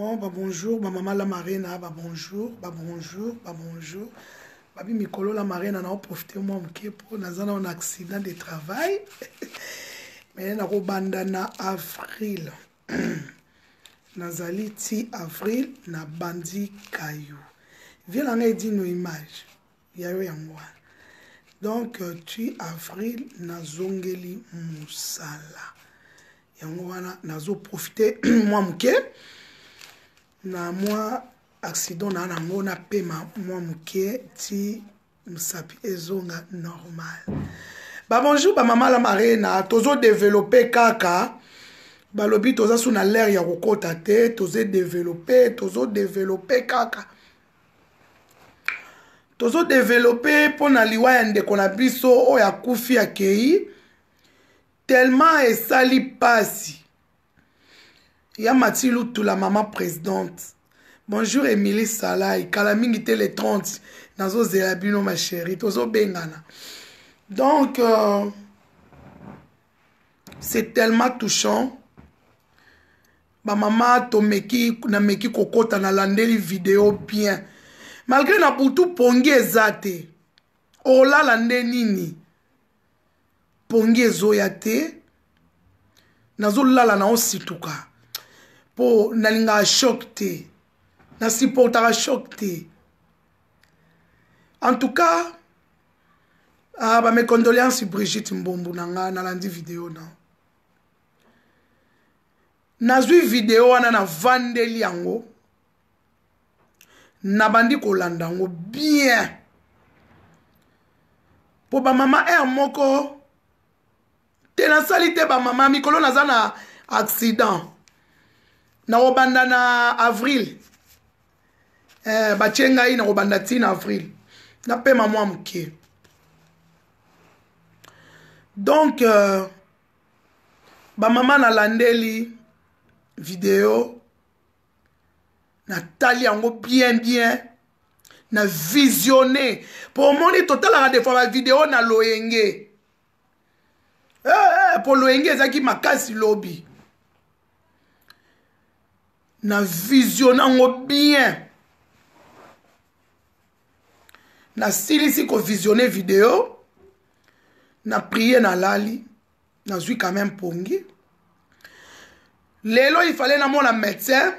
Oh, bah bonjour, bah maman la marina, ah, bah bonjour, bah bonjour, bah bonjour. Bah bi mikolo la marina ah, na profiter moi mke po na zana on accident de travail. Mais na ko bandana avril. Nazali ti avril na bandi kayu. Viens là dit nos images. Yayo ya euh, moi. Donc tu avril na zongeli musala. Yango wana nazo profiter moi mke. na mwa accident na yango napema mwa moke ti mosapi ezonga normal babonjour bamama la marena tozodevelope kaka balobi toza so na lere ya kokɔta te tozodevelope tozodevelope kaka tozodevelope mpo na liwa ya ndeko na biso oyo akufi akei tellemant esali mpasi ya mathieu lutu la mama présidente bonjour émilie salai kala mingi te le 30 nazozela bino masheri tozobengana donc euh, c'est tellement touchant bamama tomeki nameki kokɔta nalandeli video bien malgré na butu pongi eza te olala nde nini pongi ezoya te nazolala na osituka mpo nalingaka shok te nasuportaka shok te en tout cas ah, bame condoléance brigitte mbombu na ngai nalandi video na nazwi video wana navandeli yango nabandi kolanda yango bien mpo bamama r moko te nasali te bamama mikolo naza na accident nakobanda na avril eh, batie ngai nakobanda ntina avril napema mwa moke donk euh, bamama nalandeli video natali yango bien bien na visione mpo omoni totalaka defois bavideo na loyenge eh, eh, mpo loyenge ezalaki makasi lobi na vizio nango bien nasilisi kovisionne video na prie nalali nazwi quand même mpongi lelo ifale namona médecin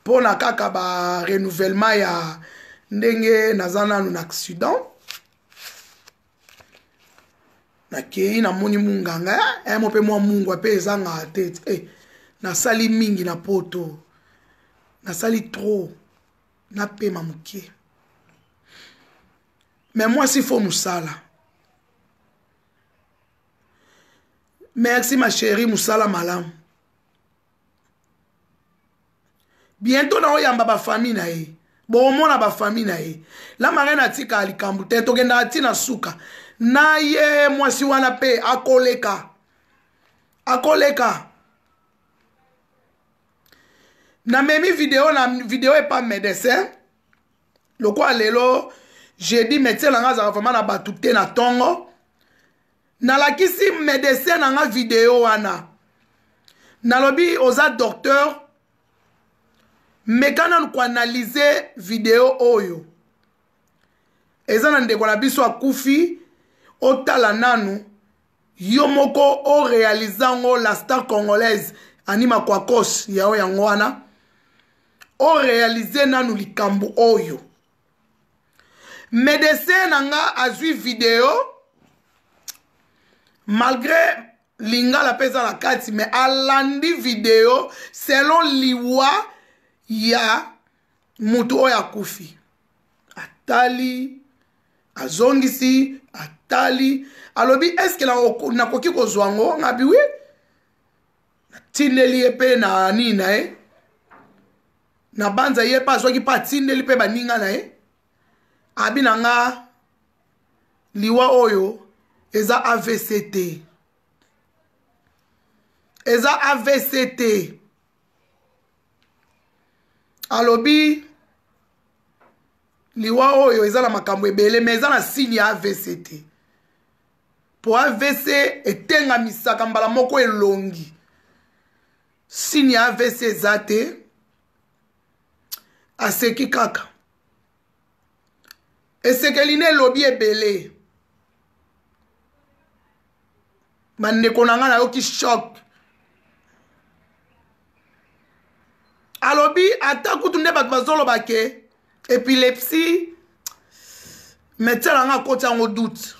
mpona kaka barenouvellement ya ndenge naza nanu na accident nakei namoni munganga emo eh, mpe mwa mungwa mpe ezanga tete eh. nasali mingi na poto nasali trop napema moke me mwasi fo mosala merci ma chéri mosala malamu bientôt naoyamba bafamile na ye eh? bomona bafamile na ye la eh? marene atikala likambo te tokendaka ntina suka na ye mwasi wana mpe akoleka akoleka namemi video na video epa médecin lokola lelo jeudi médecin nanga azalaka vraimen na bato te na ntongo nalakisi médecin nanga video wana nalobi oza docteur mekana koanalyze video oyo eza na ndeko na biso akufi otala nanu yo moko orealize ngo la star congolaise anima kwakos yao yango wana orealize nanu likambo oyo médecin na nga azwi video malgré lingala mpe eza na kati me alandi video selon liwa ya motu oyo akufi atali azongisi atali alobi eske nakoki kozwa ngo ngabi wi natindeli ye mpe na nini na ye eh? na banza ye mpe azwaki mpe atindeli mpe baninga na ye abi na nga liwa oyo eza avct eza avct alobi liwa oyo eza na makambo ebele me eza na sini ya avct mpo avc etengamisaka mbala moko elongi sini ya avc eza te aseki kaka esekeli na elobi ebele bandeko na ngai nayoki shok alobi ata kutu nde bato bazoloba ke epilepsie médecin na ngai akoti yango doute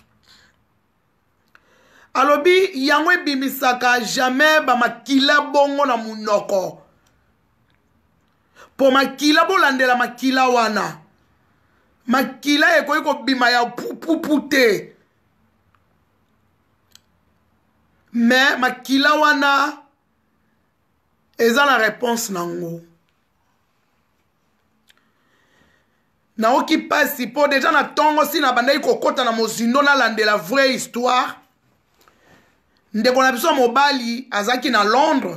alobi yango ebimisaka jamais bamakila bongo na munoko mpo makila bolandela makila wana makila ekoki kobima ya pupupu te me makila wana eza na réponse nango naoki mpasi mpo deja na ntongo nsina bandaki kokɔta na mozindo nalandela vraie histoire ndeko na biso ya mobali azalaki na londres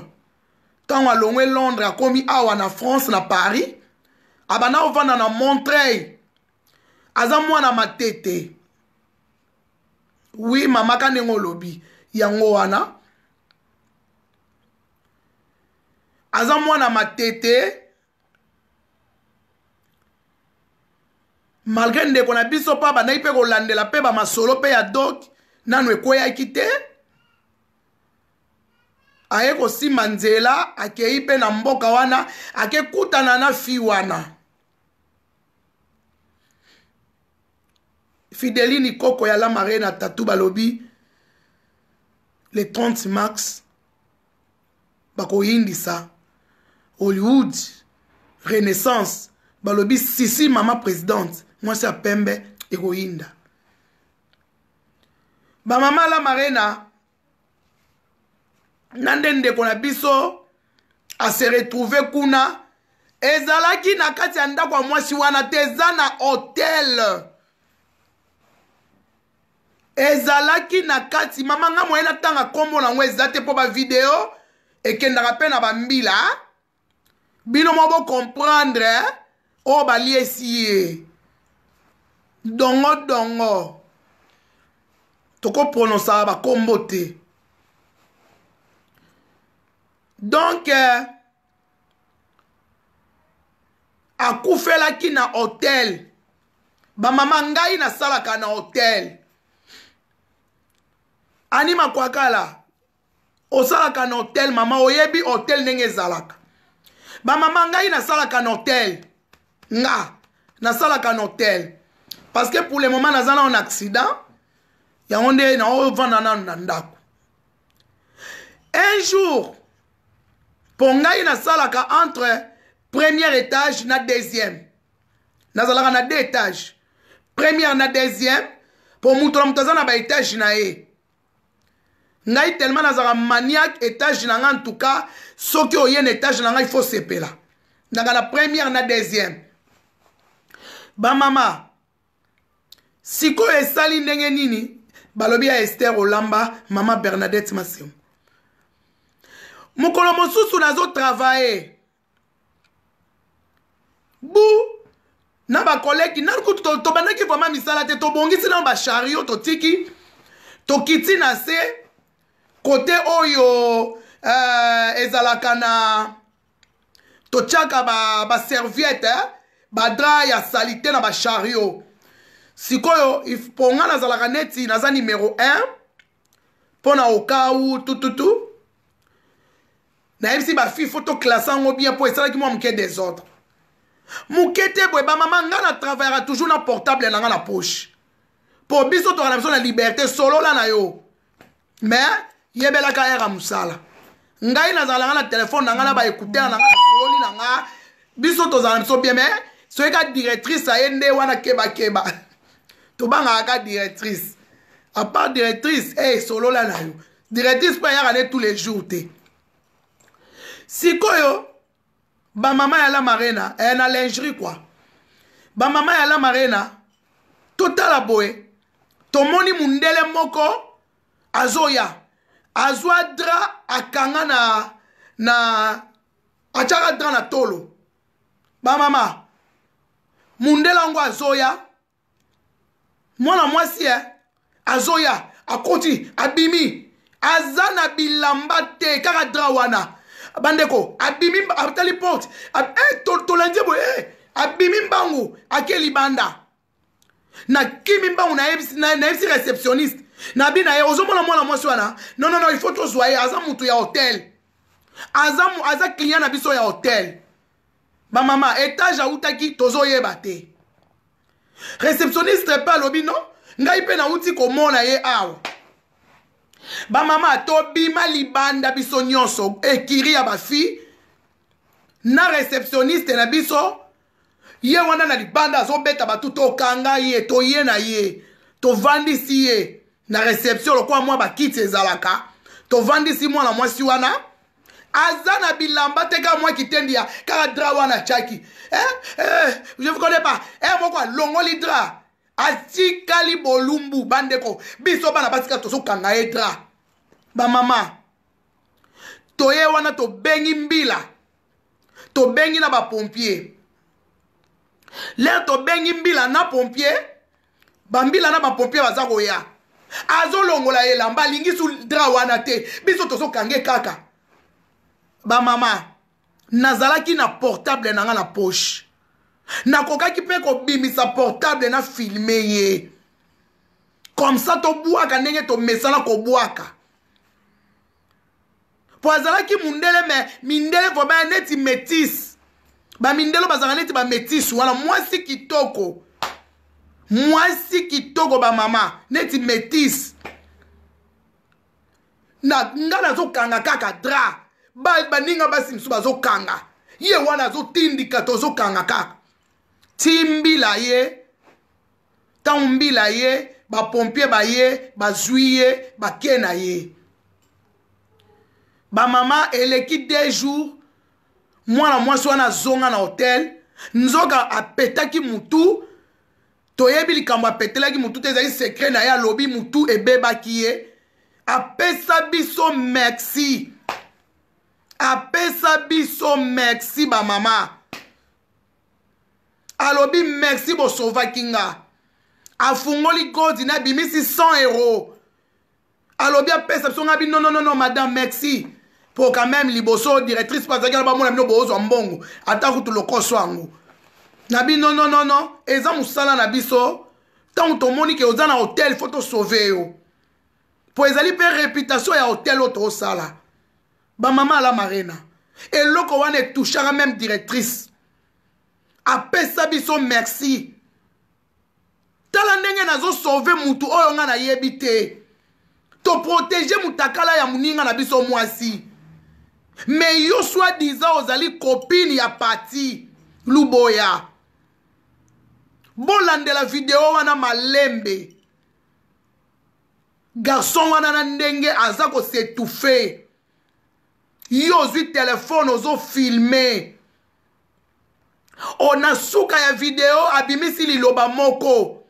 ntango alongwe londres akomi awa na france na paris abanda kovanda na montreuil aza mwana matete wi mamaka ndenge olobi yango wana aza mwana matete malgre ndeko na biso mpa bandaki mpe kolandela mpe bamasolo mpe ya dok nano ekweyaki te aye kosimba nzela akei mpe na mboka wana akekutana na fi wana fidelini koko ya lamare na tatu balobi le 30 mars bakoyindisa hollywood renaissance balobi sisi mama présidente mwasi ya pembe ekoyinda bamama lamarena na nde ndeko na biso ase retrouve kuna ezalaki na kati ya ndako ya mwasi wana te eza na hotel ezalaki na kati mama nga moye natanga nkombo nango eza te mpo bavideo ekendaka mpe na bambila bino mo bocomprendre eh? oyo baliesi ye dongo dongo tokoprononsaka bankombo te donk euh, akufelaki na hotel bamama ngai nasalaka na hotel ani makwakala osalaka na hotel mama oyebi hotel ndenge ezalaka bamama ngai nasalaka na hotel nga nasalaka na hotel parce que pour le moment naza nao na accident yango nde naovanda nano na ndako un jour mpo ngai nasalaka entre premier étage na deuxième nazalaka na deux étage première na deuxième mpo moto na moto aza na baétage na ye ngai telema nazalaka maniaque étage na ngai entuka soki oye na étage na ngai ifo sepela ndanga na première na deuxième bamama sikoyo esali ndenge nini balobi ya ester olamba mama bernadette masimo mokolo mosusu nazotravaye bu na bakoleki naluku tobandaki vraimen misala te tobongisi nao bashario totiki tokiti na se kote oyo uh, ezalaka na totiaka baserviete ba, ba eh? badra ya salite na bashario sikoyo mpo nga nazalaka neti naza numero 1 mpo na okau tututu nayebisi bafille fo toklasse yango bien mpo esalaki mwa moke desordre moke te boye bamama nga na travaillera toujours na portable na nga na poche mpo biso toka na biso na liberté solola na yo mais yebelaka yaka mosala ngai nazalaka na telefone na nga na baécouter na nga na sololi na nga biso tozala na biso bien mais soki ka directrice aye nde wana kebakeba tobangaka ka directrice apart directrice e hey, solola na yo directrice mpo eyaka nde tous les jours te sikoyo bamama ya lamarena eh, na lingerie kwa bamama ya lamarena totala boye tomoni mundele moko azoya azwa dra akanga na, na atiaka dra na tolo bamama mundele yango azoya mwana mwasi ye eh, azoya akoti abimi aza na bilamba te kaka dra wana bandeko abimi atali porte eh, tolandi boye eh, abimi mbangu ake libanda nakimi mbangu nayebisi receptionniste nabi na ye ozomona mwana mwasi wana nonono ifo tozwa ye aza motu ya hotel aza, aza klient na biso ya hotel bamama etage autaki tozoyeba te receptionniste mpe alobi no ngai mpe nauti komona ye awa bamama tobima libanda biso nyonso ekiri ya bafi na receptionniste na biso ye wana na libanda azobeta bato tokanga ye toye na ye tovandisi ye na reception lokola mwa bakiti ezalaka tovandisi mwana mwasi wana aza na bilamba te kaka mwa kitendi ya kaka dra wana tyaki eh, eh, je ne connais pas eh, moko alongoli dra atikali bolumbu bandeko biso bana batika tozokanga ye dra bamama toye wana tobengi mbila tobengi na bapompier lere tobengi mbila na pompier bambila na bapompier baza koya azolongola elamba alingisu dra wana te biso tozokange kaka bamama nazalaki na portable na nga na poche nakokaki mpe kobimisa portable na filme ye comme ça tobwaka ndenge tomesana kobwaka mpo azalaki mondele me mindele vraimen neti métis bamindele bazalaka neti bamétis wana mwasi kitoko mwasi kitoko bamama neti métis na nga nazokanga kaka dra baninga basi mosusu bazokanga ye wana azotindika tozokanga kaka ti mbila ye ntango mbila ye bapompier baye bazwi ye bake na ye bamama eleki de jour mwana mwasi wana azonga na hotel nzoka apetaki motu toyebi likambo apetelaki motu te ezali sekret na ye alobi motu ebebaki ye apesa biso merci apesa biso merci bamama alobi merci bosovaki nga afungoli kodi nabimisi 100 euro alobi apesa biso nga bi nononono madame merci mpo quand même liboso directrice mpo azalaki na bamona bino bozwa mbongo ata kutu lokoso yango na bino nonono eza mosala na biso ntango tomoni ke oza na hotel fo tosauve yo mpo ezali mpe réputation ya hotel oyo tosala bamama alamarena eloko wana etushaka meme directrice apesa biso merci tala ndenge nazosauve mutu oyo nga nayebi te toprotege mutakala ya moninga na biso mwasi me yo swadiza ozali kopine ya pati luboya bolandela video wana malembe garson wana na ndenge aza kosetufe yo ozwi telefone ozofilme o na suka ya video abimisi liloba moko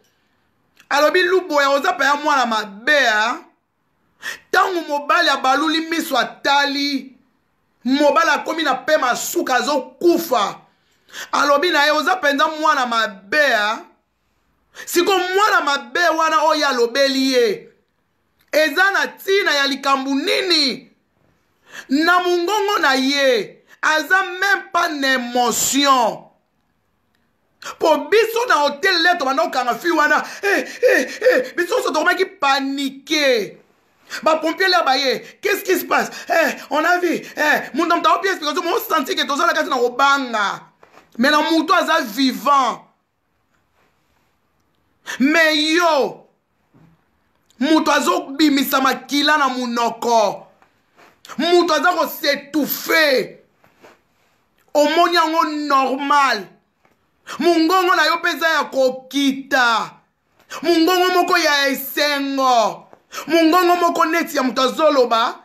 alobi luboya oza pa ya mwana mabeya ntango mobali abaluli miso atali mobali akómi na pema suka azokufa alobi na ye oza mpenza mwana mabeya siko mwana mabe wana oyo alobeli ye eza na ntina ya likambo nini na mongongo na ye aza meme pas na émotion mpo biso na hotel le tobanda kokanga fi wana eh, eh, eh. biso nyonso tokomaki panike bapompier le baye qu'est-ce qui se passe eh, on a vu eh, moto moto aopia explication mo senti ke tozala kati na kobanga me na moto aza vivant me yo moto azobimisa makila na monoko moto aza kosetufe omoni yango normal mongongo na yo mpe eza ya kokita mongongo moko ya esengo mongongo moko neti ya moto azoloba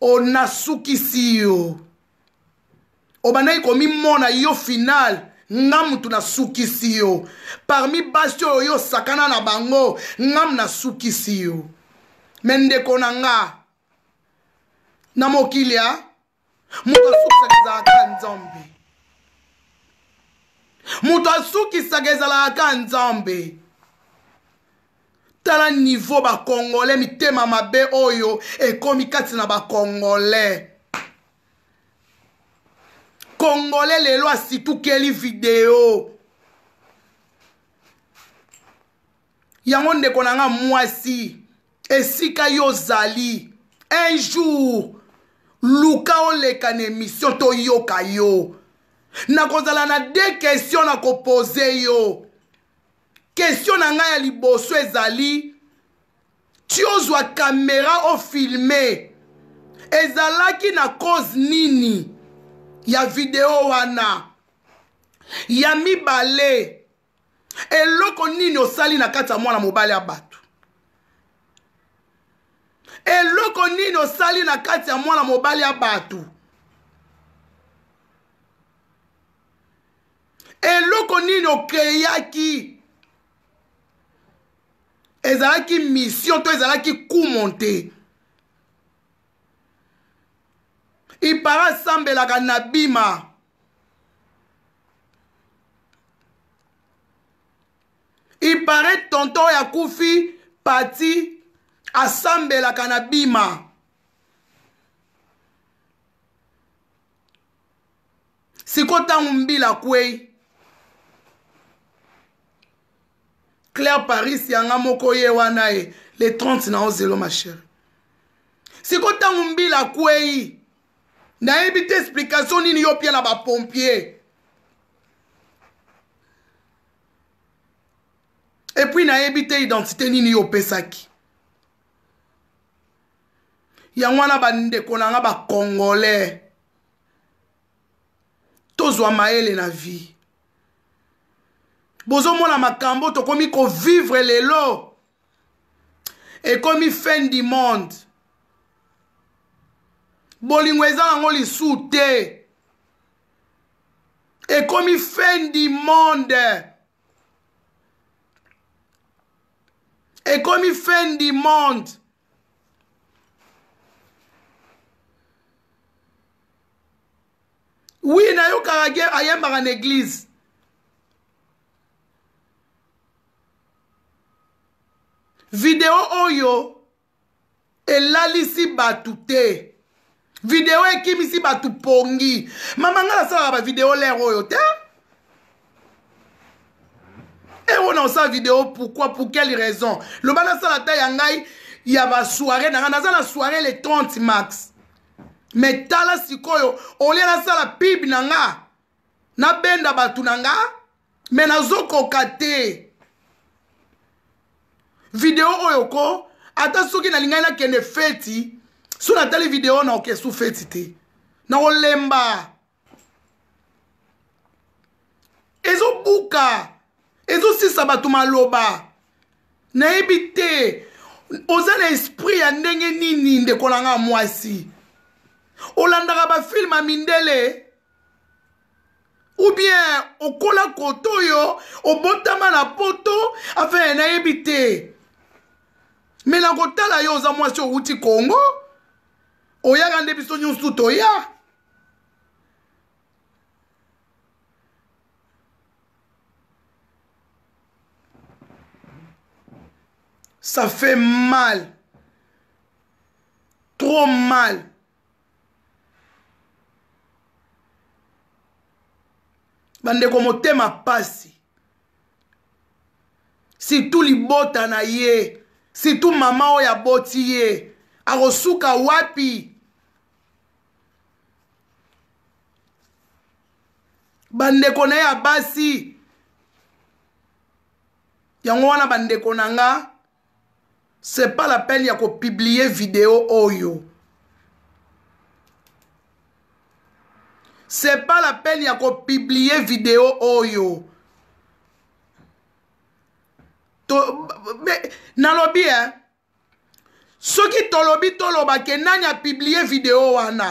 onasukisi yo obandaki komimona yo finale nga mutu nasukisi yo parmi basi oyo yo osakana na bango ngamu nasukisi yo me ndeko na nga na mokili ya moto asukisaka ezalaka nzambe moto asukisaka ezalaka nzambe tala nivo bakongole mitema mabe oyo ekomi kati na bakongole kongole lelo asitukeli video yango ndeko na nga mwasi esika yo ozali un jour luka oleka na émission toyoka yo nakozala na de kestio nakopose yo kestio na ngai ya liboso ezali ti ozwa kamera ofilme ezalaki na cause nini ya video wana ya mibale eloko nini osali na kati ya mwana mobali ya bato eloko nini osali na kati ya mwana mobali ya bato eloko nini okreyaki ezalaki mission to ezalaki kumo te ipara asambelaka na bima ipare tonto oyo akufi pati asambelaka na bima siko ntango mbila kwei claire paris yanga moko ye wana ye le 30 na ozelo mashere siko ntango mbila akwei nayebi te explication nini yo mpia na bapompier epuis nayebi te identité nini yo opesaki yango wana bandeko na nga bacongolais tozwa mayele na vie bozomona makambo tokomi kovivre lelo ekomi fin du monde bolingo eza nango lisu te ekomi fin du monde ekomi fin du monde wi nayokaka ayembaka na eglize video oyo elalisi bato te video ekimisi bato pongi mama ngai nasalaka bavideo lere oyo te ewona eh, osala video pourkui pour quelle raison loba nasala ta ya ngai ya basoire na ngai naza na soire le 30 max me tala sikoyo olia nasala pibe na nga nabenda bato na nga me nazokoka te video oyo ko ata soki nalingai nakende feti so natali video naokesu feti te nakolemba ezobuka ezosisa bato maloba nayebi te oza na esprit ya ndenge nini ndeko na nga mwasi olandaka bafilme ya mindele ou bien okola koto oyo obotama na poto afin nayebi te me na kotala yo oza mwasi outi kongo oyaka nde biso nyonso toya ça fait mal trop mal bandeko motema pasi surtout libota na ye situ mama oyo aboti ye akosuka wapi bandeko na ye ya basi yango wana bandeko na nga c'est pas la peine ya kopiblie video oyo c'est pas la peine ya kopiblie video oyo nalobi e soki tolobi tolobake nani apiblie video wana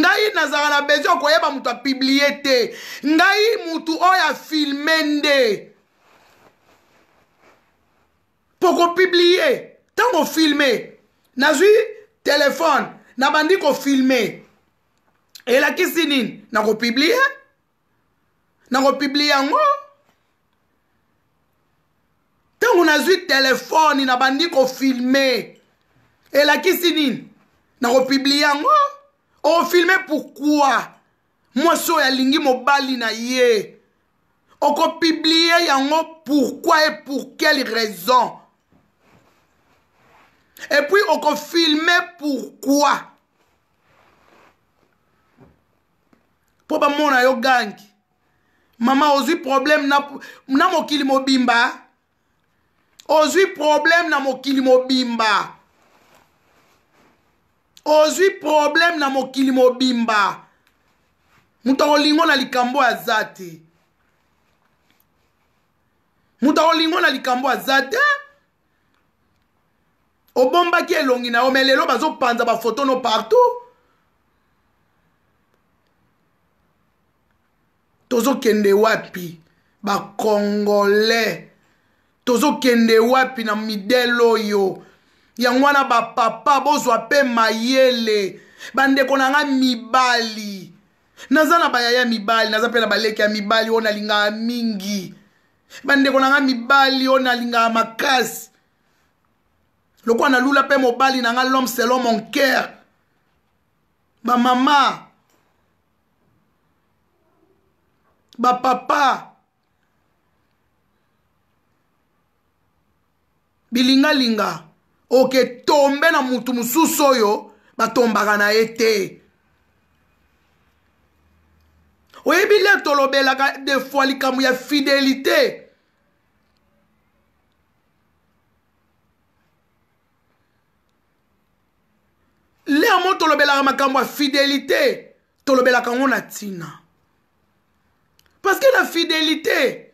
ngai nazalaka na besoin koyeba moto apiblie te ngai motu oyo afilme nde mpo kopiblie ntango filme nazwi telefone nabandi kofilme elakisi nini nakopiblie nakopiblie yango ntango nazwi telefone nabandi kofilme elakisi nini nakopiblie yango okofilme pourkui mwasi oyo alingi mobali na ye okopiblie yango pourkui e pour quelle raison epuis okofilme pourkui mpo bamona yo gangi mama ozwi problème na, na mokili mobimba ozwi problème na mokili mobimba ozwi problème na mokili mobimba moto akolingo na likambo aza te moto akolingo na likambo aza te obombaki elongi na yo me lelo bazopanza bafoto no partout tozokende wapi bakongolais tozokende wapi na midele oyo yango wana bapapa bozwa mpe mayele bandeko na nga mibali naza na bayaya mibali naza mpe na baleki ya mibali oyo nalingaka mingi bandeko na nga mibali oyo nalingaka makasi lokwa nalula mpe mobali na nga lhomme selon mon cœur bamama bapapa bilingalinga oke tombe na mutu mosusu oyo batombaka na ye te oyebi le tolobelaka defoi likambo ya fidelité le mo tolobelaka makambo ya fidelité tolobelaka yango na ntina parce que na fidelité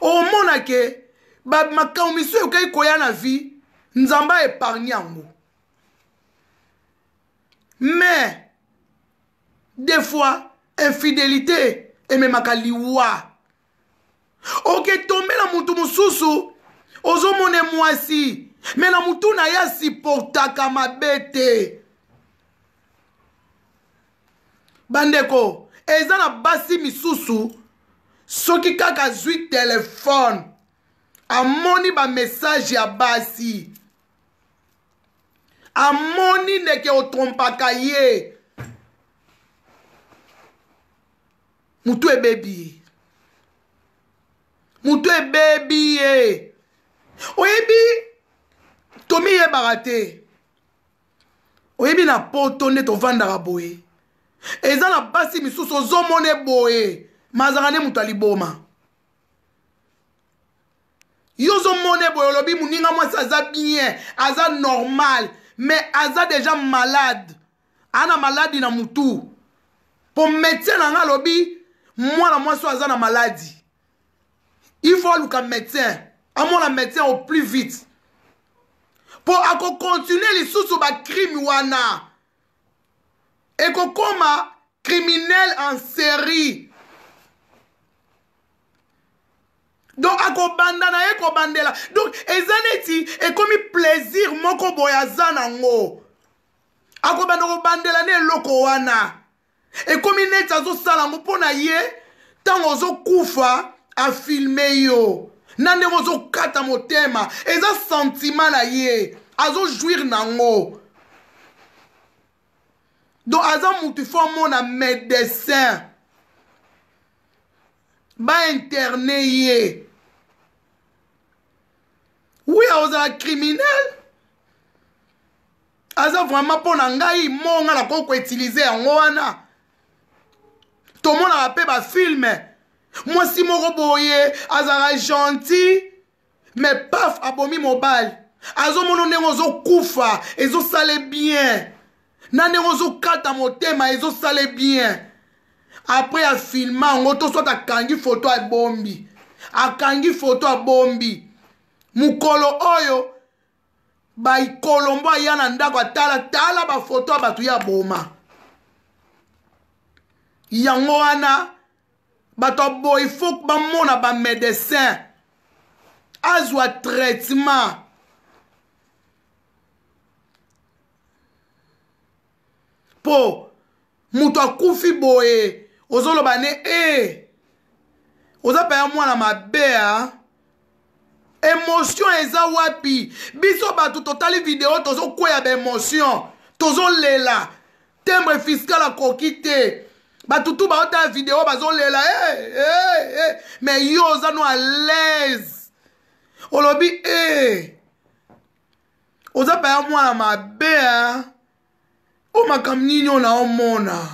omona ke makambo miso ekoki koya na vie nzambe aépargne yango mais des fois infidélité ememaka liwa oketombe na motu mosusu ozomona mwasi me na motu na ye asiportaka mabe te bandeko eza na basi misusu soki kaka zwi telefone amoni bamessage ya basi amoni ndeke otrompaka ye motu ebebi ye motu ebebi ye oyebi tomi yebaka te oyebi na poto nde tovandaka boye eza na basi misusu ozomona eboye mazaka nde moto aliboma yo ozomona eboye olobi moninga mwasi aza bien aza normal me aza deja malade aa na maladi na motu mpo médecin na nga alobi mwana mwasi oyo aza na maladi ifo aluka médecin amona médecin au plus vite mpo akokontinue lisusu bacrime wana ekokóma criminel en série donc akobanda na ye kobandela donc eza neti ekomi plaisir moko boye aza nango akobanda kobandela na eloko wana ekomi neti azosala yango mpo na ye ntango ozokufa afilme yo na ndenge ozokata motema eza sentima na ye azojwire nango donc aza motu fo amona médecin bainterne ye wi akozala criminel aza vraiment mpo na ngai mo nga nakoki koutilize yango wana tomonaka mpe bafilme mwasi moko boye azalaka gentil me paf abomi mobali azomona ndenge ozokufa ezosale bien na ndenge ozokata motema ezosale bien apres afilma yango toswata akangi foto abombi akangi foto abombi mokolo oyo baikolombo aya na ndako atala tala bafoto ya bato ya boma yango wana bato ya boye fo bamona bamédecin azwa traitement mpo moto akufi boye ozoloba ne e eh. oza paya mwana mabe a ah. émotion eza wapi biso bato totali video tozokweya baémotion tozolela tembre fiscal akoki te bato tu baotala video bazolela hey, eh, eh, hey, eh. hey. mais yo oza no alaise olobi e oza paya mwana mabe o makambo nini oyo naomona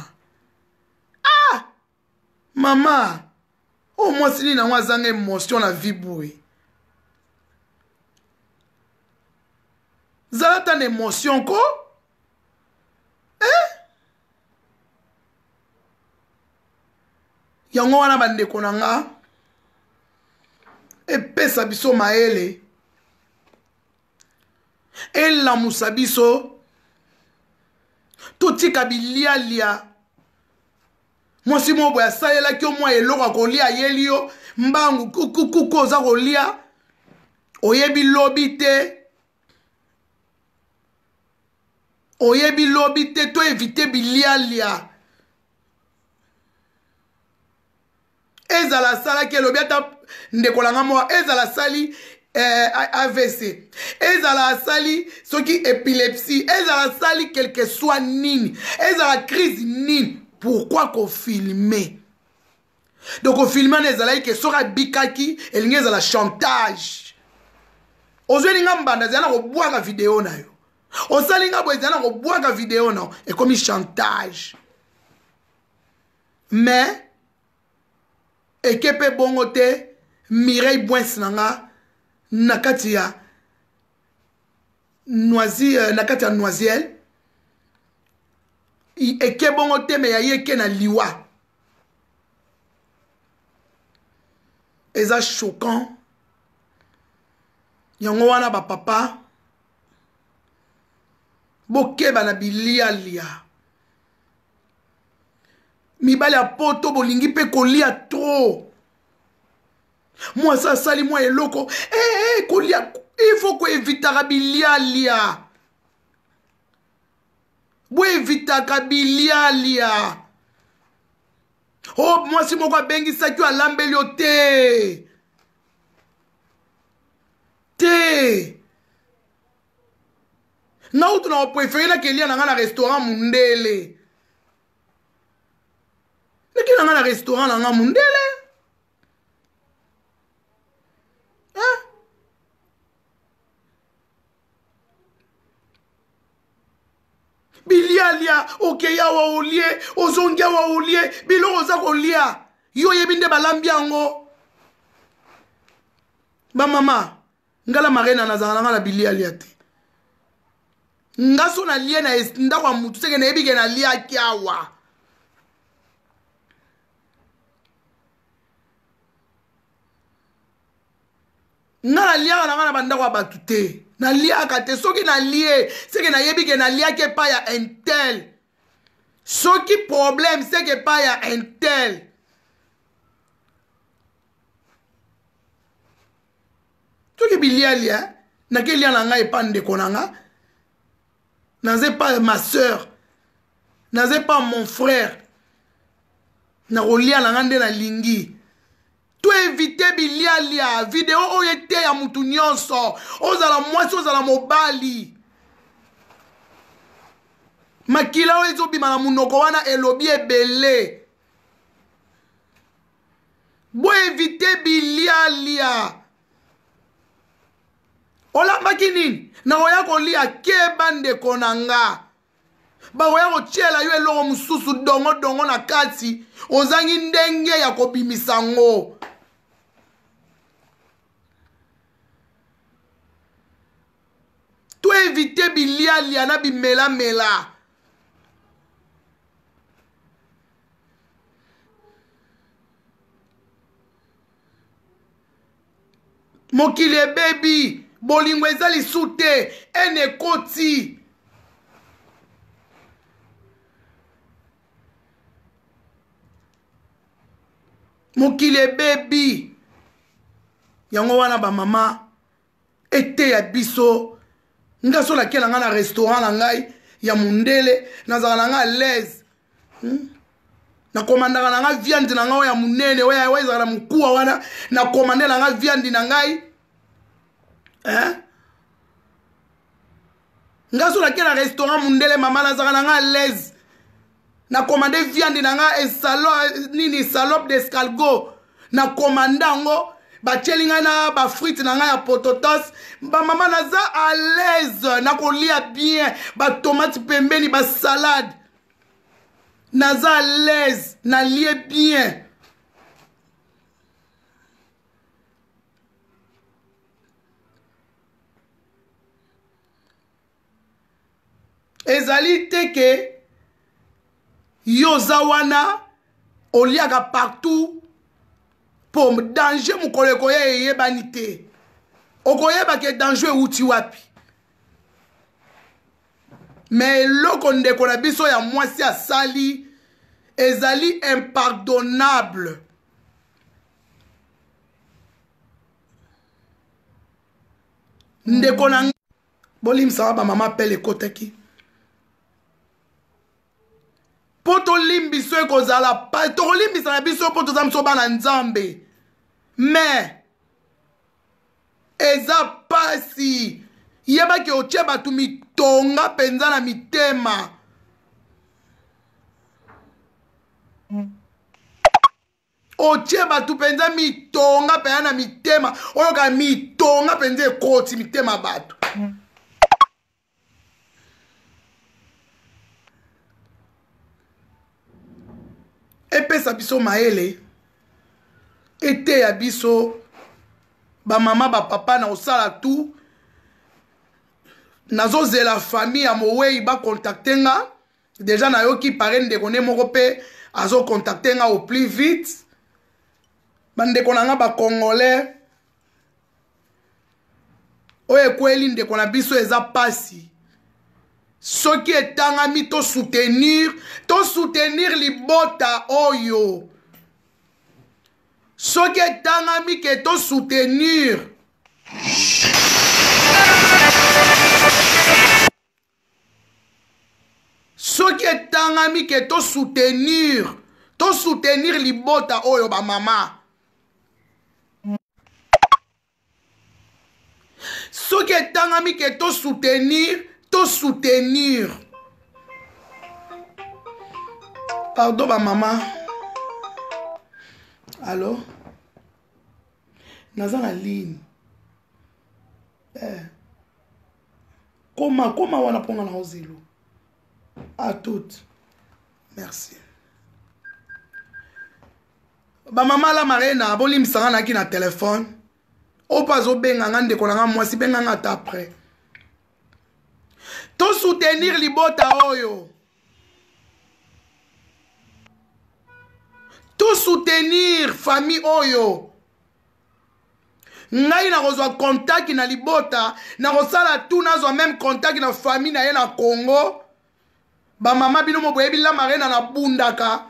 ah mama oyo mwasi nini yango azanga émotion na vie boye zala ata na émotion ko eh? yango wana bandeko na nga epesa biso mayele elamusa biso totika bilialia mwasi moko boye asalelaki yo mwa eloko akolia ayeli yo mbangu kukuku oza kolia oyebi lobi te oyebi lobi te to evite bilialia ezala asalaki elobi ata ndeko nanga moko ezala asali eh, avc ezala asali soki epilepsie ezala asali quelque soit nini ezala crise nini pourkui kofilme donc ofilme wana ezalaki ke soki abikaki elingi ezala chantage ozweli nga mbanda ezala na kobwaka video na yo osali nga boye ezali na kobwaka video no ekomi chantage mais eke mpe bongo te mireille bwins na nga na kati ya noisi euh, na kati ya noisiel eke bongo te me yaye eke na liwa eza choquant yango wana bapapa bokeba na bilialia mibali ya poto bolingi mpe kolia tro mwasi asali mwa eloko ee eh, eh, kolia ifo koevitaka bilialia boevitaka bilialia o oh, mwasi moko abengisaki alambeli yo te te nautu na oprefere nakelia na nga na restaurant mundele naki na nga na restaurant na nga mundele bilialia okeya awa olie ozongi awa olie biloko oza kolia yo oyebi nde balambi yango bamama ngala marena nazala nanga na bilialia te nga so nalie na ndako ya mutu seke nayebi ke naliaki awa nga naliaka na nga na bandako ya bato te naliaka te soki nalie seke nayebi ke naliaki epai ya intel soki problème seke epai ya intel soki bilialia nakelia eh, na ngai epai ndeko na nga naza epai ma sœur naza epai mon frère na kolia na nga nde nalingi to evite bilialia video oyo oh, ete ya motu nyonso ozala oh, mwasi ozala oh, mobali makila oyo ezobima na munoko wana elobi ebele bo evite bilialia olambaki nini nakoya kolia ke bandeko na nga bakoya kotyela yo eloko mosusu dongodongo na kati ozangi ndenge ya kobimisa ngo toevite bilialia na bimelamela mokili ebebi bolingo eza lisu te ene ekoti mokili ebebi yango wana bamama eteya biso nga so lakia na ngai na restaurant na ngai ya mondele nazala na ngai alaise hmm? nakomandaka na ngai viande na ngai oya monene oyo ezalaka na mokuwa wana nakomande na ngai viande na ngai hein? Eh? nga solaki na restaurant mundele mama nazaka na nga a l'aise nakomande viande na nga nini salope d'escalgo nakomande yango batyeli ngai na bafrite na ngai ya pototos bamama naza a l'aise nakolia bien batomate pembeni basalade naza a l'aise nalie bien ezali te ke yo oza wana oliaka partout mpo danger mokolo ekoya eyebani te okoyeba ke danger ewuti wapi me eloko ndeko na biso ya mwasi asali ezali impardonnable ndeko na bolimsaka bamama mpe lekotaki mpo tolimbiso ekozala tokolimbisa na biso mpo toza biso bana nzambe me eza pasi yebaki otye bato mitonga mpenza na mitema otye bato mpenza mitonga mpenza na mitema oyoka mitonga mpenza ekoti mitema bato epesa biso mayele eteya biso bamama bapapa na kosala tu nazozela famille ya mowei bakontakte nga deja nayoki pare ndeko nde moko mpe azokontakte nga au plus vite bandeko na nga bacongolais oyo ekweli ndeko na biso eza pasi soki etangami tosoutenir tosoutenir libota oyo soki etangami ke tosoutenir soki etangami ke tosoutenir tosoutenir libota oyo bamama soki etangami ke tosoutenir tosoutenir pardon bamama allo naza na ligne eh. koma koma wana mponga na ozelo a toute merci bamama la marena bolimisaka naki na telefone oyo mpo azobenga nga ndeko na nga mwasi benganga ata après tosoutenir libota oyo tosoutenir famille oyo ngai nakozwa contact na libota nakosala tu nazwa meme contact na famille na ye na congo bamama bino mo boyebi lamarena nabundaka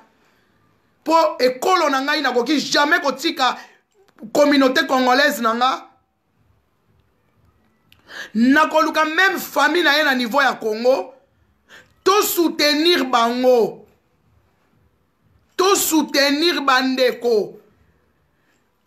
mpo ekolo na ngai nakoki jamais kotika communauté congolaise na nga nakoluka meme famille na ye na niveau ya congo tosoutenir bango tosoutenir bandeko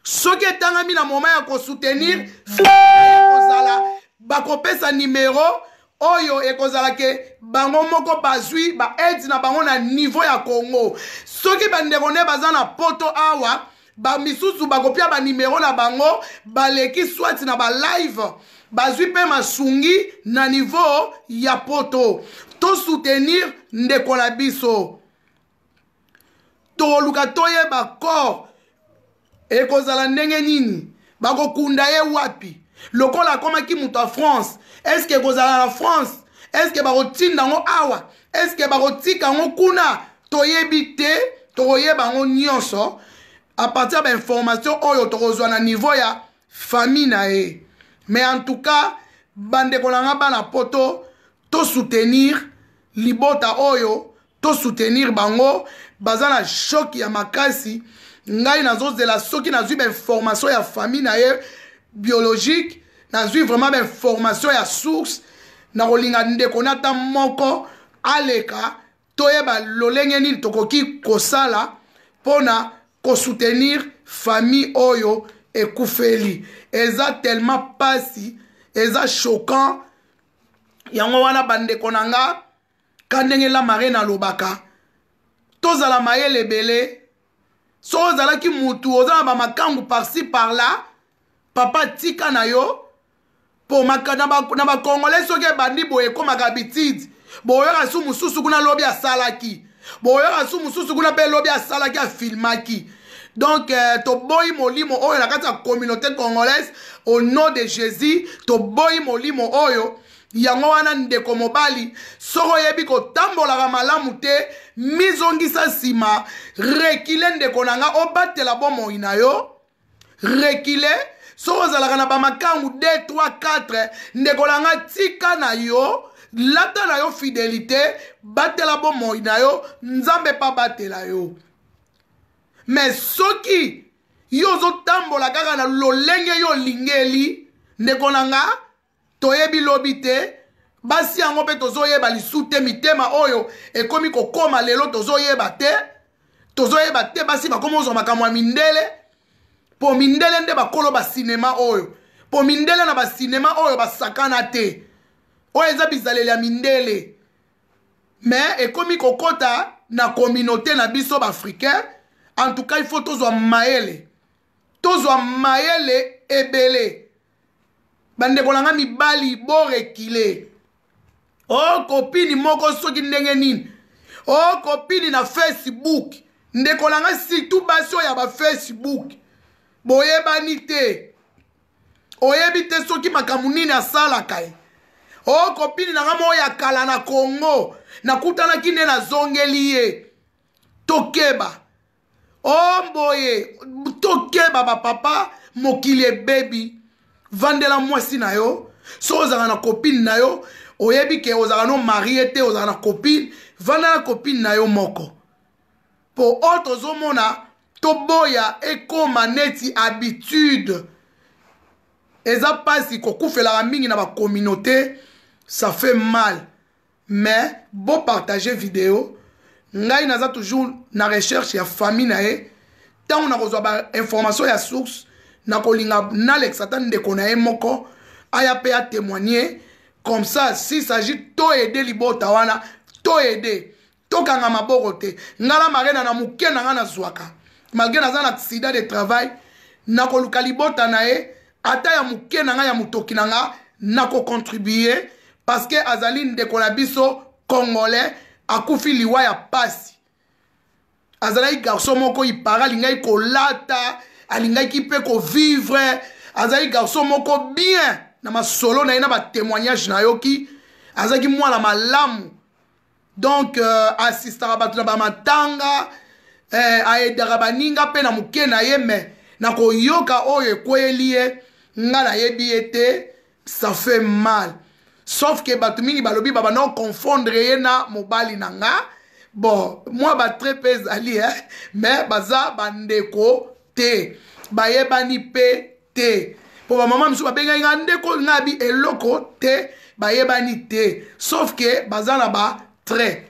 soki etangami na moma ya kosoutenir kozala bakopesa nimero oyo ekozala ke bango moko bazwi baaide na bango na niveau ya congo soki bandeko nde baza na poto awa bamisusu bakopia banimero na bango baleki swati na balive bazwi mpe masungi na nivo ya poto tosoutenir ndeko na biso tokoluka toyeba corps ekozala ndenge nini bakokunda ye wapi lokola akomaki moto ya france eske ekozala na france eske bakotinda yango awa eske bakotika yango kuna toyebi te tokoyeba yango nyonso apartir ya bainformation oyo tokozwa na niveau ya famille na ye mais en tout cas bandeko na nga bana poto tosoutenir libota oyo tosoutenir bango baza na shoki ya makasi ngai nazozela soki nazwi bainformation ya famille na ye biologique nazwi vraiment bainformation ya source na kolinga ndeko na ata moko aleka toyeba lolenge nini tokoki kosala mpona kosoutenir famille oyo ekufeli eza tellement mpasi eza choquant yango wana bandeko na nga ka ndenge lamarene alobaka tozala mayele ebele so ozalaki mutu oza na bamakambo parci parla papa tika na yo mpo na bakongole soki ebandi boye ekomaka bitide boyoka su mosusu kuna lobi asalaki boyoka su mosusu kuna mpe lobi asalaki afilmaki donc euh, toboyi molimo oyo na kati ya communauté congolaise au nom de jésus toboyi molimo oyo yango wana ndeko mobali soki oyebi kotambolaka malamu te mizongisa nsima rekile ndeko na nga obatela bomoi na yo rekile soki ozalaka na bamakangu 2 3 4 ndeko na nga tika na yo lata na yo fidelité batela bomoi na yo nzambe mpa batela yo me soki yo ozotambola kaka na lolenge yo olingeli ndeko na nga toyebi lobi te basi yango mpe tozoyeba lisu te mitema oyo ekomi kokoma lelo tozoyeba te tozoyeba te basi bakomi ozwa makambo ya mindele mpo mindele nde bakolo basinema oyo mpo mindele na basinema oyo basakana te oyo eza bizaleli ya mindele me ekomi kokɔta na kominauté na biso baafricain en tout cas il faut tozwa mayele tozwa mayele ebele bandeko na nga mibali borekile okopini oh, moko soki ndenge nini okopini oh, na facebook ndeko na nga surtout basi oyo ya bafacebook boyebani te oyebi te soki makambo nini asalaka ye okopini oh, na nga moo ya kala na kongo nakutanaki nde nazongeli ye tokeba o oh, boye tokeba bapapa mokili ebebi vandela mwasi na yo so ozalaka na kopine na yo oyebi ke ozalaka no marie te ozalaka na kopine vandela kopine na yo moko mpo oyo tozomona toboya ekóma neti habitude eza mpasi kokufelaka mingi na bacommunauté ça fait mal mais bopartage video ngai naza toujours na recherche ya famille na ye ntango nakozwa bainformation ya source nakolinga nalekisa ata ndeko na ye moko aya mpe atémoigne comme ça si sagit toyede libota wana toyede tokanga maboko te ngala marena na moke na ngai nazwaka malgré naza na accident de travail nakoluka libota na ye ata ya moke na ngai ya motoki na nga nakocontribue parce que azali ndeko na biso congolais akufi liwa ya pasi azalaki garso moko ipara alingaki kolata alingaki mpe kovivre azalaki garso moko bien na masolo na ye na batémoignage nayoki azalaki mwana malamu donk euh, asistaka bato na bamatanga eh, ayedaka baninga mpe na moke na ye me na koyoka oyo ekweyeli ye nga nayebi ye te ça fait mal sauf ke bato mingi balobi babanda confondre ye na mobali na nga bon mwa batrait mpe ezali e eh? me baza bandeko te bayebani mpe te mpo bamama misusu babengaki nga ndeko ngabi eloko te bayebani te sauf ke baza na batrait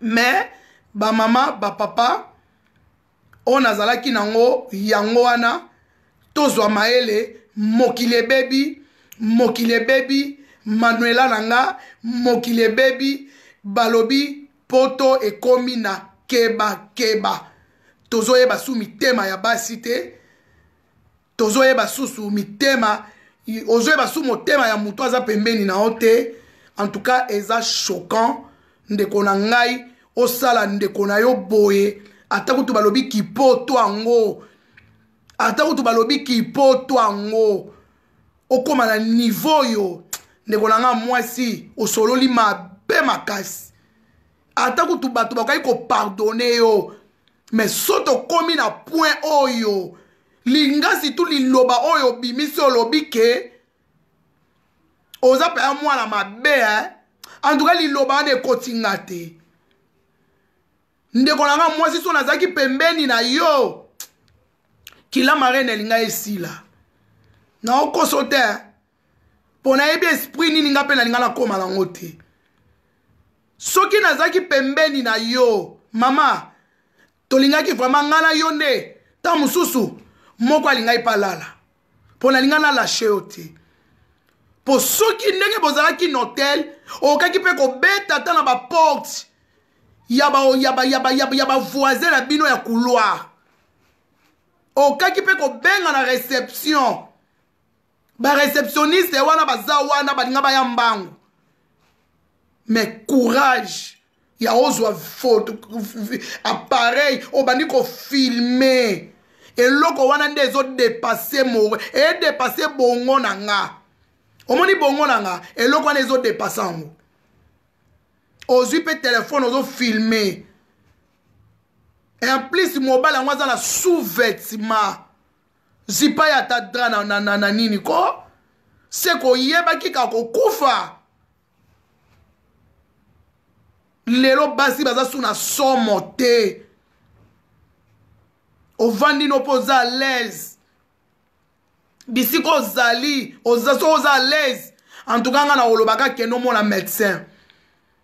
me bamama bapapa oyo nazalaki nango yango wana tozwa mayele mokili ebebi mokili ebebi manuela na nga mokili ebebi balobi poto ekomi na kebakeba tozoyeba su mitema ya basi te tozoyeba susu mitema ozoyeba su motema ya moto aza pembeni na yo te en tout cas eza choquant ndeko na ngai osala ndeko na yo boye ata kutu balobi kipoto yango ata kutu balobi kipoto yango okóma na niveau oyo ndeko na nga mwasi osololi mabe makasi ata kutu bato bakoki kopardone yo me so tokómi na point oyo lingasi tu liloba oyo obimisi olobi ke oza peya mwana mabe eh? antuka liloba wana ekotinga te ndeko na nga mwasi so nazalaki pembeni na yo kila marene elinga esila naokoso te mpo nayebi esprit nini nga mpe nalinga nakóma nango te soki nazalaki pembeni na yo mama tolingaki vraimen ngai na yo nde ntan mosusu moko alingai mpe alala mpo nalinga nalashe yo te mpo soki ndenge bozalaki notel okaki mpe kobeta ata na baporte ya bavoisin na bino ya couloir okaki mpe kobenga na réception bareceptionniste wana baza wana balinga baya mbangu mais courage ya ozwa foto appareil obandi kofilme eloko wana nde ezodepase mowe edepase bongo na nga omoni bongo na nga eloko wana ezodepase yango ozwi mpe telefone ozofilme en plus mobali yango aza na sous vêtement zipai ata dra na, na, na, na nini ko se koyebaki kaka kokufa lelo basi baza su na somo te ovandi no mpo oza alaise bisika ozali oza soki oza alaise antuka ngai na olobaka kende omona médecin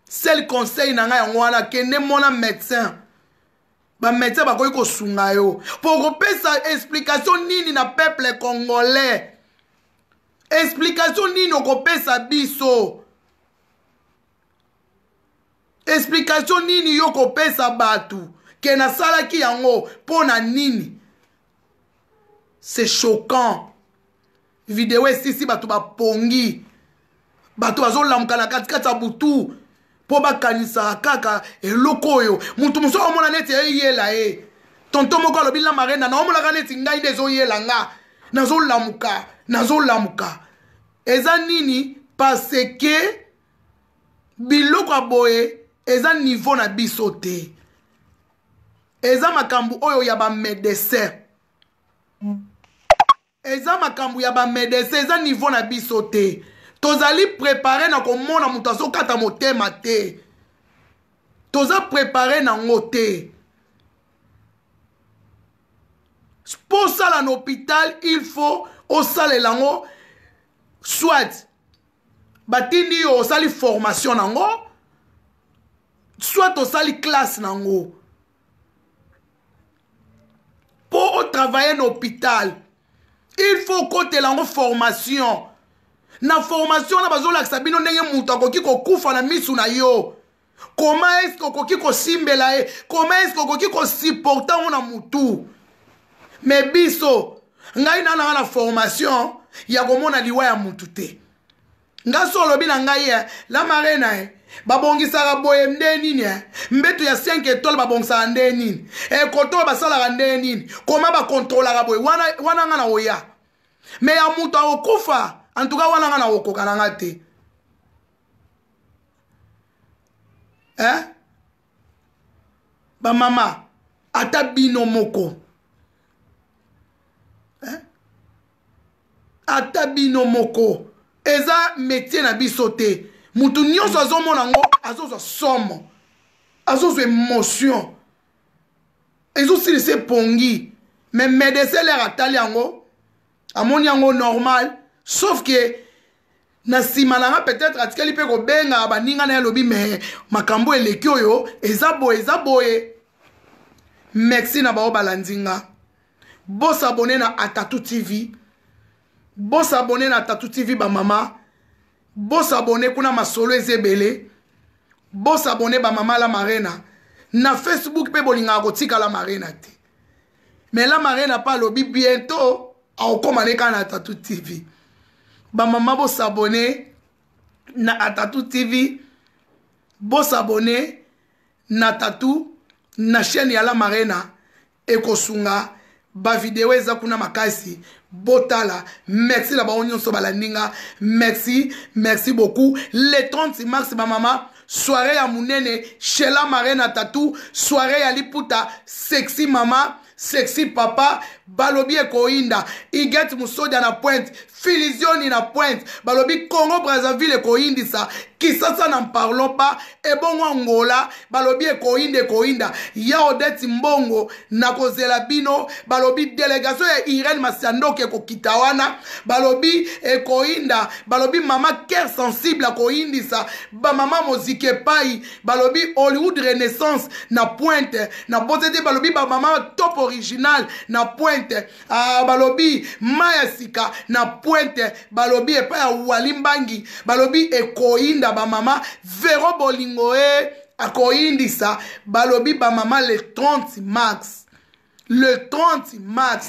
sel conseil na ngai yango wana kende mona médecin bamédecin bakoki kosunga yo mpo kopesa explication nini na peuple congolais explication nini okopesa biso explication nini yo kopesa bato ke nasalaki yango mpo na nini c'est choquant video esisi bato bapongi bato bazolamuka na katikati ya butu mpo bakanisaka kaka eloko oyo motu mosusu omona neti eyela ye tonto moko alobi la marenda naomonaka neti ngai nde ezoyela nga nazolamuka nazolamuka eza nini parce ke biloko ya boye eza niveau na biso te eza makambo oyo ya bamédecin eza makambo ya bamédecin eza niveau na biso te tozali prépare na komona moto azokata motema te toza prépare nango te mpo osala na hôpital il faut osalela yango soit batindi yo osali formation nango soit osali classe nango mpo otravaille na hôpital il faut okotela yango formation na formation wana bazolakisa bino ndenge moto akoki kokufa na misu na yo koma eske okoki kosimbela ye koma eske okoki kosuporte ngo na motu me biso ngai nananga na formation ya komona liwa ya motu te nga so olobi na ngai ye eh, la marena ye eh, babongisaka boye nde nini ye eh? mbeto ya 5 etole babongisaka nde nini ekoto oyo basalaka nde nini koma bakontrolaka boye wana, wana nga na oya me ya moto akokufa en tout cas wana nga na kokoka na nga te eh? bamama ata bino moko eh? ata bino moko eza métier na biso te motu nyonso azomona yango azozwa somo azozwa émotion ezosilisa epongi me médecin lere atali yango amoni yango normal sauf ke na nsima na nga peut-être atikali mpe kobenga baninga na ye alobi me makambo eleki oyo eza boye eza boye merci na bao balandi nga bosabone na atatu tv bosabone na atatu tv bamama bosabone kuna masolo eza ebele bosabone bamama la marena na facebook mpe bolingaka kotika la marena te me la marena mpe alobi bientôt aokóma ne kaka na atatu tv bamama bosabone na atatu tv bosabone na tatu na chaîne ya lamarena ekosunga bavideo eza kuna makasi botala merci na bango nyonso balandi nga merci merci beaucoup le 30 mars bamama soire ya monene shela marena tatu soire ya liputa sexy mama sexy papa balobi ekoyinda iget musodia na pointe filizioni na pointe balobi congo brazaville ekoyindisa kisasa na mparlon pa ebongo angola balobi ekoyinda ekoyinda ya odeti mbongo na kozela bino balobi delegation ya irene masiandoki ekokita wana balobi ekoyinda balobi mama care sensible akoyindisa bamama moziki epai balobi hollywood renaissance na pointe na bote te balobi bamama top original na pointe pointe uh, balobi mai ya sika na pointe balobi epai ya wali mbangi balobi ekoyinda bamama vero bolingo e akoyindisa balobi bamama le 30 mars le 30 mars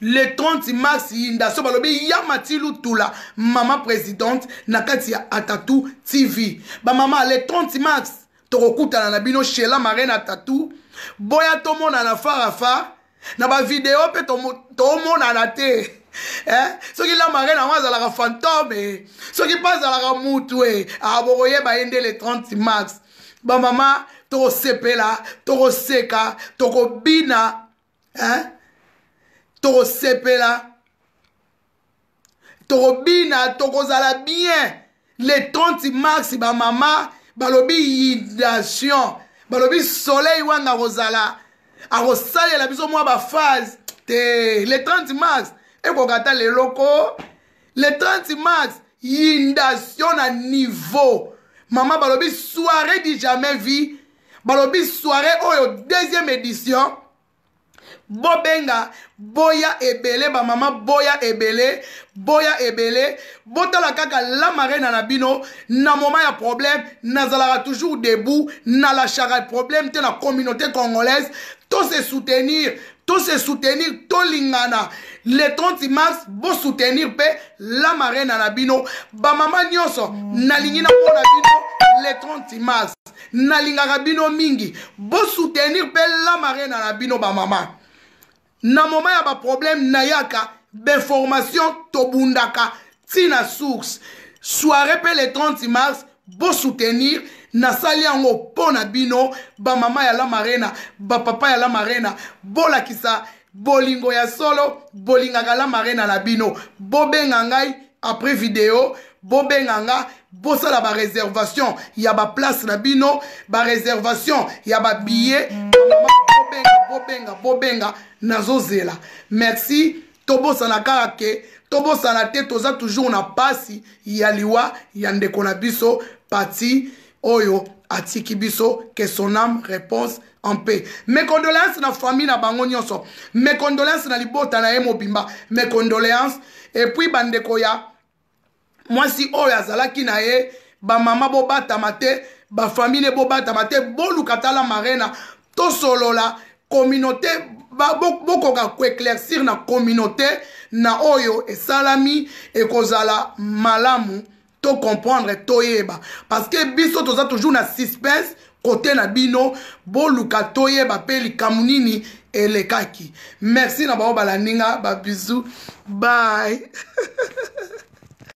le 30 mars yinda so balobi yama ti lutula mama présidente na kati ya atatu tv bamama le 30 mars tokokutana na bino shela mare na tatu boya tomonana farafar na bavideo mpe tomonana te eh? soki lamare nango azalaka fantome soki mpe azalaka mutu e eh? abokoyeba ah, ye nde le 30 mars bamama tokosepela tokoseka tokobina eh? tokosepela tokobina tokozala bien le 30 mars bamama balobi idation balobi soleil wana akozala akosalela biso mwa baphase te le 30 mars ekoka ta leloko le 30 mars inondation na niveau mama balobi soirée du jamais vu balobi soirée oyo deuxième édition bobenga boya ebele bamama boya ebele boya ebele botala kaka la marena na bino na moma ya problème nazalaka toujours debout nalashaka problème te na communauté congolaise tose soutenir tose soutenir tolingana le 30 mars bosoutenir mpe la marena na bino bamama nyonso nalingi na mpo na bino le 30 mars nalingaka bino mingi bosoutenir mpe la marena na bino bamama na moma ya baproblème nayaka bainformation tobundaka ntina source soire mpe le 30 mars bosoutenir nasali yango mpo na bino bamama ya lamarena bapapa ya lamarena bolakisa bolingo ya solo bolingaka lamarena na bino bobenga ngai après video bobenga nga bosala baréservation ya baplace na bino baréservation ya babillet bamama bobenga bobenga bobenga nazozela merci tobosana kaka ke tobosana te toza toujours na pasi ya liwa ya ndeko na biso pati oyo atiki biso ke son âme réponse en paix mes condoléances na famille na bango nyonso mes condoléances na libota na ye mobimba mes condoléances epuis bandeko ya mwasi oyo azalaki na ye bamama bobatama te bafamile bobatama te boluka tala marena tosolola kominauté bokoka koéclaircir na kominauté na oyo esalami ekozala malamu tocomprendre toyeba parce que biso toza toujours na suspense kote na bino boluka toyeba mpe likambo nini elekaki merci na bango balandi nga babizu bye